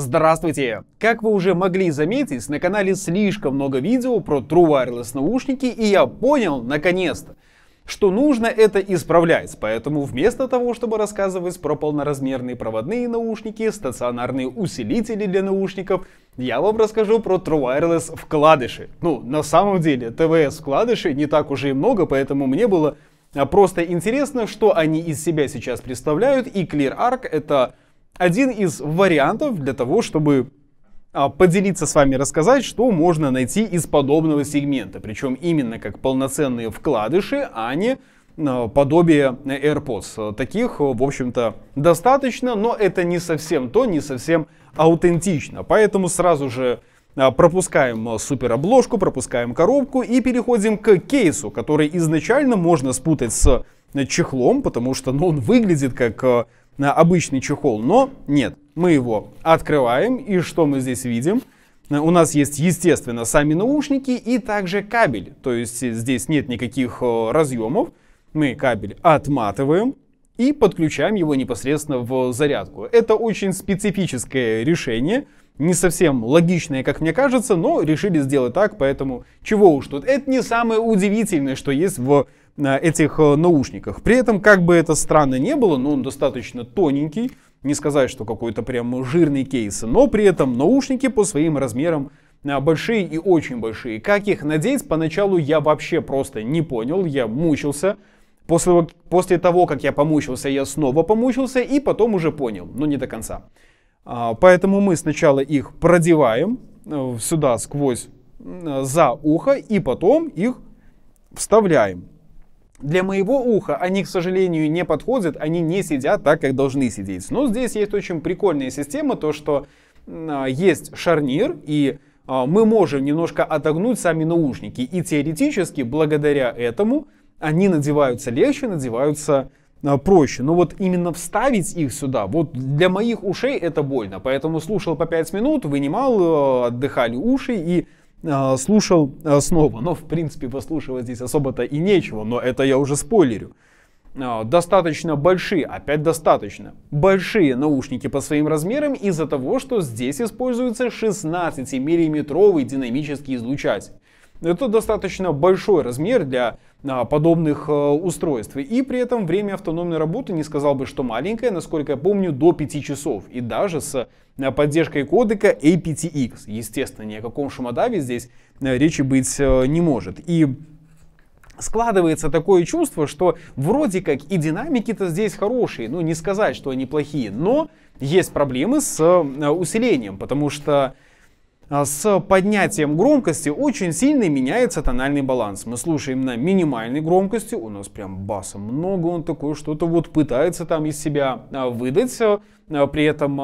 Здравствуйте! Как вы уже могли заметить, на канале слишком много видео про True Wireless наушники, и я понял, наконец-то, что нужно это исправлять. Поэтому вместо того, чтобы рассказывать про полноразмерные проводные наушники, стационарные усилители для наушников, я вам расскажу про True Wireless вкладыши. Ну, на самом деле, ТВС вкладыши не так уже и много, поэтому мне было а, просто интересно, что они из себя сейчас представляют. И ClearArc это один из вариантов для того, чтобы а, поделиться с вами, рассказать, что можно найти из подобного сегмента. Причем именно как полноценные вкладыши, а не а, подобие AirPods. Таких, в общем-то, достаточно, но это не совсем то, не совсем аутентично. Поэтому сразу же а, пропускаем суперобложку, пропускаем коробку и переходим к кейсу, который изначально можно спутать с чехлом, потому что ну, он выглядит как обычный чехол, но нет, мы его открываем, и что мы здесь видим? У нас есть, естественно, сами наушники и также кабель, то есть здесь нет никаких э, разъемов, мы кабель отматываем и подключаем его непосредственно в зарядку. Это очень специфическое решение, не совсем логичное, как мне кажется, но решили сделать так, поэтому чего уж тут. Это не самое удивительное, что есть в Э, этих э, наушниках. При этом, как бы это странно не было, но он достаточно тоненький, не сказать, что какой-то прям жирный кейс, но при этом наушники по своим размерам э, большие и очень большие. Как их надеть, поначалу я вообще просто не понял, я мучился. После, после того, как я помучился, я снова помучился и потом уже понял, но не до конца. А, поэтому мы сначала их продеваем сюда сквозь за ухо и потом их вставляем для моего уха они, к сожалению, не подходят, они не сидят так, как должны сидеть. Но здесь есть очень прикольная система, то что а, есть шарнир, и а, мы можем немножко отогнуть сами наушники. И теоретически, благодаря этому, они надеваются легче, надеваются а, проще. Но вот именно вставить их сюда, вот для моих ушей это больно. Поэтому слушал по 5 минут, вынимал, э, отдыхали уши и а, слушал а, снова. Но, в принципе, послушивать здесь особо-то и нечего, но это я уже спойлерю. А, достаточно большие, опять достаточно, большие наушники по своим размерам из-за того, что здесь используется 16 миллиметровый динамический излучатель. Это достаточно большой размер для а, подобных э, устройств. И при этом время автономной работы не сказал бы, что маленькое, насколько я помню, до 5 часов. И даже с э, поддержкой кодека APTX. Естественно, ни о каком шумодаве здесь э, речи быть не может. И складывается такое чувство, что вроде как и динамики-то здесь хорошие, ну не сказать, что они плохие, но есть проблемы с усилением, потому что а с поднятием громкости очень сильно меняется тональный баланс. Мы слушаем на минимальной громкости, у нас прям баса много, он такой что-то вот пытается там из себя а, выдать. Э, а, при этом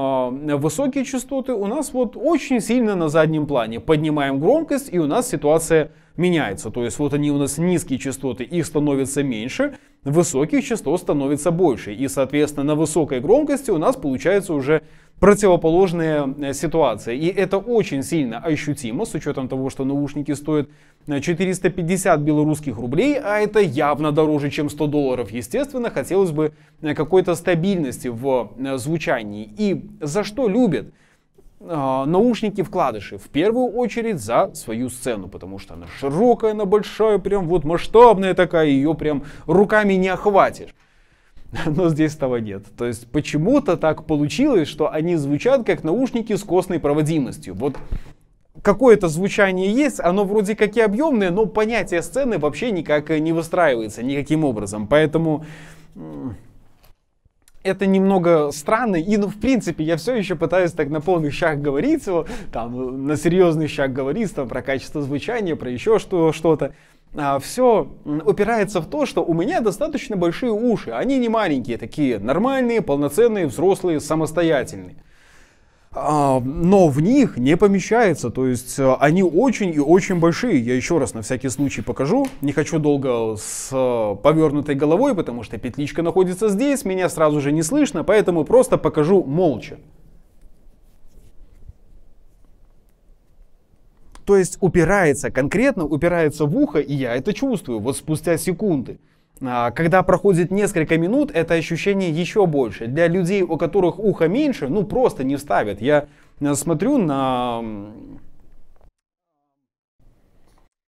высокие частоты у нас вот очень сильно на заднем плане. Поднимаем громкость, и у нас ситуация меняется. То есть вот они у нас низкие частоты, их становится меньше, высоких частот становится больше. И, соответственно, на высокой громкости у нас получается уже противоположная э, ситуация. И это очень сильно ощутимо, с учетом того, что наушники стоят 450 э, белорусских рублей, а это явно дороже, чем 100 долларов. Естественно, хотелось бы э, какой-то стабильности в звучании. И за что любят? наушники-вкладыши. В первую очередь за свою сцену, потому что она широкая, она большая, прям вот масштабная такая, ее прям руками не охватишь. но здесь того нет. То есть почему-то так получилось, что они звучат как наушники с костной проводимостью. Вот какое-то звучание есть, оно вроде как и объемное, но понятие сцены вообще никак э, не выстраивается никаким образом. Поэтому это немного странно, и, ну, в принципе, я все еще пытаюсь так на полных щах говорить, там, э, на серьезных щах говорить, там, про качество звучания, про еще что- что-то. Что а, все упирается в то, что у меня достаточно большие уши. Они не маленькие, такие нормальные, полноценные, взрослые, самостоятельные. А, но в них не помещается, то есть а, они очень и очень большие. Я еще раз на всякий случай покажу. Не хочу долго с повернутой головой, потому что петличка находится здесь, меня сразу же не слышно, поэтому просто покажу молча. То есть упирается, конкретно упирается в ухо, и я это чувствую, вот спустя секунды. А, когда проходит несколько минут, это ощущение еще больше. Для людей, у которых ухо меньше, ну просто не вставят. Я э, смотрю на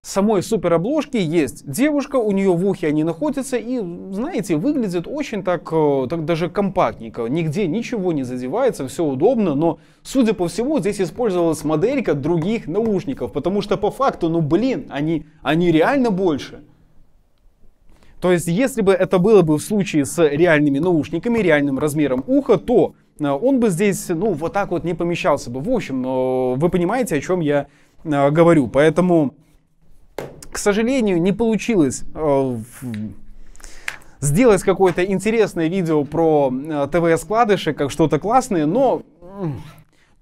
самой суперобложки есть девушка, у нее в ухе они находятся, и, знаете, выглядит очень так, э, так даже компактненько. Нигде ничего не задевается, все удобно, но, судя по всему, здесь использовалась моделька других наушников, потому что по факту, ну блин, они, они реально больше. То есть, если бы это было бы в случае с реальными наушниками, реальным размером уха, то э, он бы здесь, ну, вот так вот не помещался бы. В общем, э, вы понимаете, о чем я говорю. Поэтому к сожалению, не получилось э, сделать какое-то интересное видео про э, ТВ-складыши, как что-то классное, но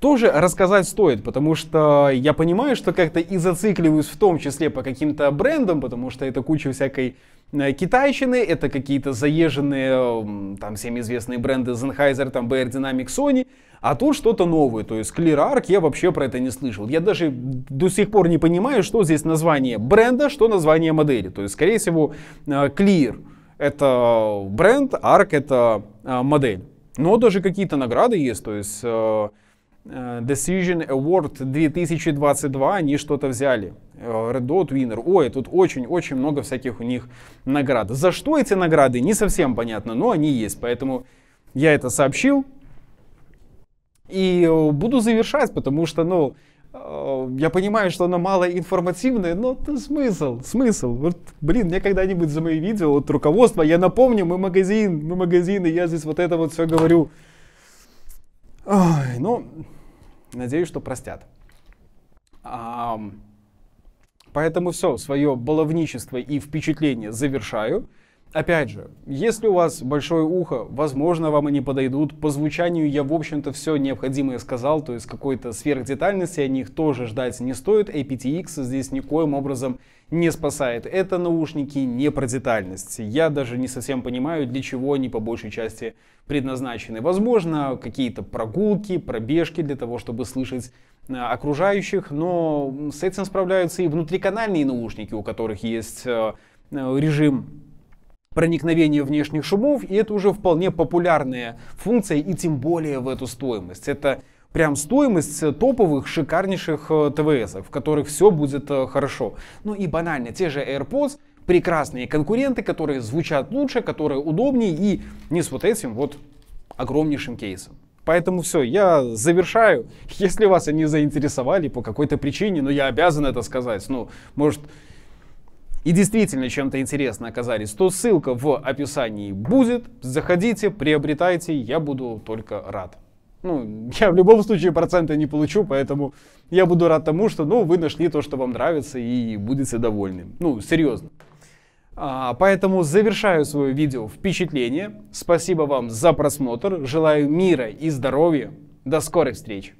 тоже рассказать стоит, потому что я понимаю, что как-то и зацикливаюсь в том числе по каким-то брендам, потому что это куча всякой э, китайщины, это какие-то заезженные, там, всем известные бренды Sennheiser, там, Bear Dynamic, Sony, а тут что-то новое, то есть Clear Arc, я вообще про это не слышал. Я даже до сих пор не понимаю, что здесь название бренда, что название модели. То есть, скорее всего, э, Clear это бренд, Arc это э, модель. Но даже какие-то награды есть, то есть Decision Award 2022, они что-то взяли. Red Dot Winner. Ой, тут очень-очень много всяких у них наград. За что эти награды, не совсем понятно, но они есть. Поэтому я это сообщил. И э, буду завершать, потому что, ну, э, я понимаю, что она мало информативная, но это смысл, смысл. Вот, блин, мне когда-нибудь за мои видео вот руководство я напомню, мы магазин, мы магазин, и я здесь вот это вот все говорю. Ой, ну, надеюсь, что простят. А, поэтому все, свое баловничество и впечатление завершаю. Опять же, если у вас большое ухо, возможно, вам они подойдут. По звучанию я, в общем-то, все необходимое сказал, то есть какой-то сверхдетальности о них тоже ждать не стоит. APTX здесь никоим образом не спасает. Это наушники не про детальность. Я даже не совсем понимаю, для чего они по большей части предназначены. Возможно, какие-то прогулки, пробежки для того, чтобы слышать э, окружающих, но с этим справляются и внутриканальные наушники, у которых есть э, э, режим проникновение внешних шумов, и это уже вполне популярная функция, и тем более в эту стоимость. Это прям стоимость э, топовых, шикарнейших э, ТВС, в которых все будет э, хорошо. Ну и банально, те же AirPods, прекрасные конкуренты, которые звучат лучше, которые удобнее и не с вот этим вот огромнейшим кейсом. Поэтому все, я завершаю. Если вас они заинтересовали по какой-то причине, но ну, я обязан это сказать. Ну, может, и действительно чем-то интересно оказались, то ссылка в описании будет. Заходите, приобретайте, я буду только рад. Ну, я в любом случае проценты не получу, поэтому я буду рад тому, что, ну, вы нашли то, что вам нравится и будете довольны. Ну, серьезно. А, поэтому завершаю свое видео впечатление. Спасибо вам за просмотр. Желаю мира и здоровья. До скорых встреч!